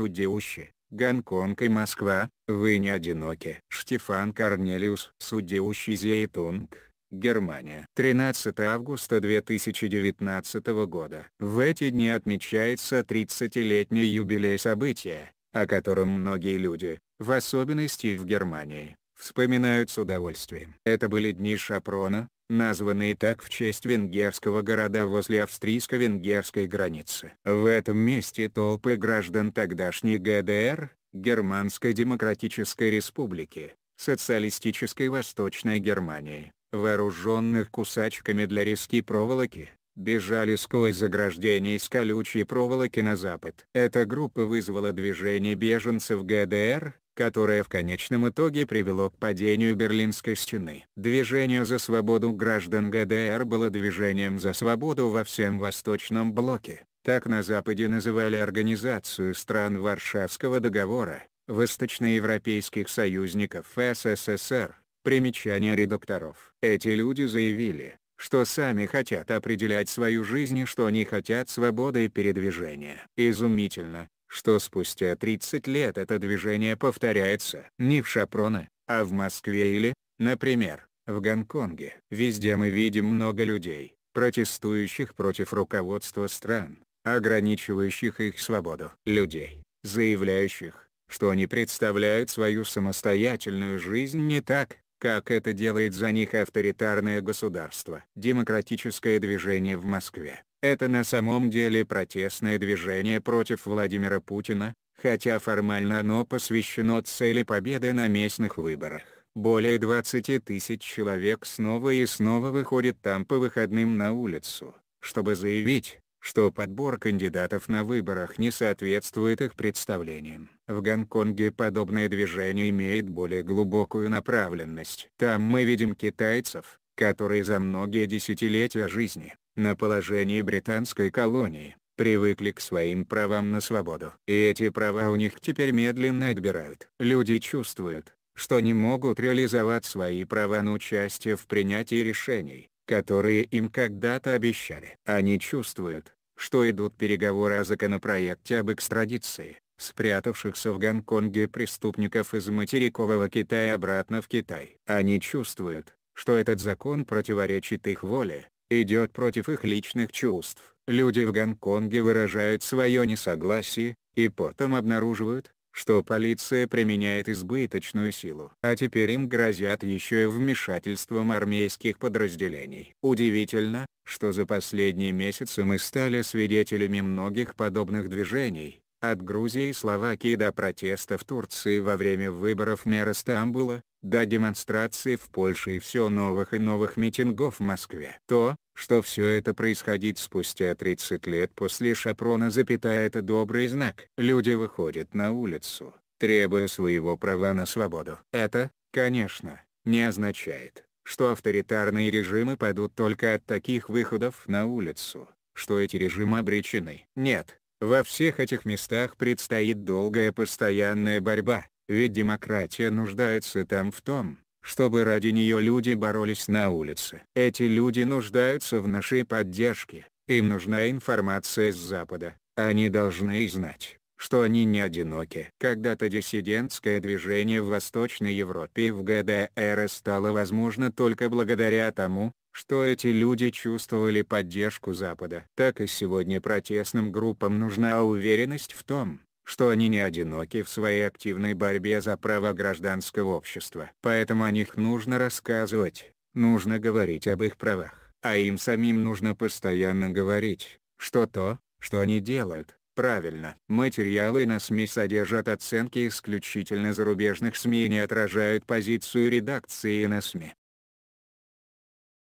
судеуще, Гонконг и Москва, вы не одиноки. Штефан Корнелиус, судеущий Зейтунг, Германия. 13 августа 2019 года. В эти дни отмечается 30-летний юбилей события, о котором многие люди, в особенности в Германии, вспоминают с удовольствием. Это были дни Шапрона, названные так в честь венгерского города возле австрийско-венгерской границы. В этом месте толпы граждан тогдашней ГДР, Германской Демократической Республики, социалистической Восточной Германии, вооруженных кусачками для резки проволоки, бежали сквозь заграждение из колючей проволоки на запад. Эта группа вызвала движение беженцев ГДР, которое в конечном итоге привело к падению Берлинской стены. Движение за свободу граждан ГДР было движением за свободу во всем Восточном блоке. Так на Западе называли организацию стран Варшавского договора, восточноевропейских союзников СССР, примечание редакторов. Эти люди заявили, что сами хотят определять свою жизнь и что они хотят свободы передвижения. Изумительно, что спустя 30 лет это движение повторяется. Не в Шапроне, а в Москве или, например, в Гонконге. Везде мы видим много людей, протестующих против руководства стран, ограничивающих их свободу. Людей, заявляющих, что они представляют свою самостоятельную жизнь не так, как это делает за них авторитарное государство. Демократическое движение в Москве это на самом деле протестное движение против Владимира Путина, хотя формально оно посвящено цели победы на местных выборах. Более 20 тысяч человек снова и снова выходит там по выходным на улицу, чтобы заявить, что подбор кандидатов на выборах не соответствует их представлениям. В Гонконге подобное движение имеет более глубокую направленность. Там мы видим китайцев, которые за многие десятилетия жизни на положении британской колонии, привыкли к своим правам на свободу. И эти права у них теперь медленно отбирают. Люди чувствуют, что не могут реализовать свои права на участие в принятии решений, которые им когда-то обещали. Они чувствуют, что идут переговоры о законопроекте об экстрадиции, спрятавшихся в Гонконге преступников из материкового Китая обратно в Китай. Они чувствуют, что этот закон противоречит их воле, идет против их личных чувств. Люди в Гонконге выражают свое несогласие, и потом обнаруживают, что полиция применяет избыточную силу. А теперь им грозят еще и вмешательством армейских подразделений. Удивительно, что за последние месяцы мы стали свидетелями многих подобных движений, от Грузии и Словакии до протеста в Турции во время выборов мэра Стамбула, да демонстрации в Польше и все новых и новых митингов в Москве. То, что все это происходит спустя 30 лет после Шапрона, запятая это добрый знак. Люди выходят на улицу, требуя своего права на свободу. Это, конечно, не означает, что авторитарные режимы падут только от таких выходов на улицу, что эти режимы обречены. Нет, во всех этих местах предстоит долгая постоянная борьба. Ведь демократия нуждается там в том, чтобы ради нее люди боролись на улице. Эти люди нуждаются в нашей поддержке, им нужна информация с Запада, они должны знать, что они не одиноки. Когда-то диссидентское движение в Восточной Европе и в ГДР стало возможно только благодаря тому, что эти люди чувствовали поддержку Запада. Так и сегодня протестным группам нужна уверенность в том, что они не одиноки в своей активной борьбе за право гражданского общества. Поэтому о них нужно рассказывать, нужно говорить об их правах. А им самим нужно постоянно говорить, что то, что они делают, правильно. Материалы на СМИ содержат оценки исключительно зарубежных СМИ и не отражают позицию редакции на СМИ.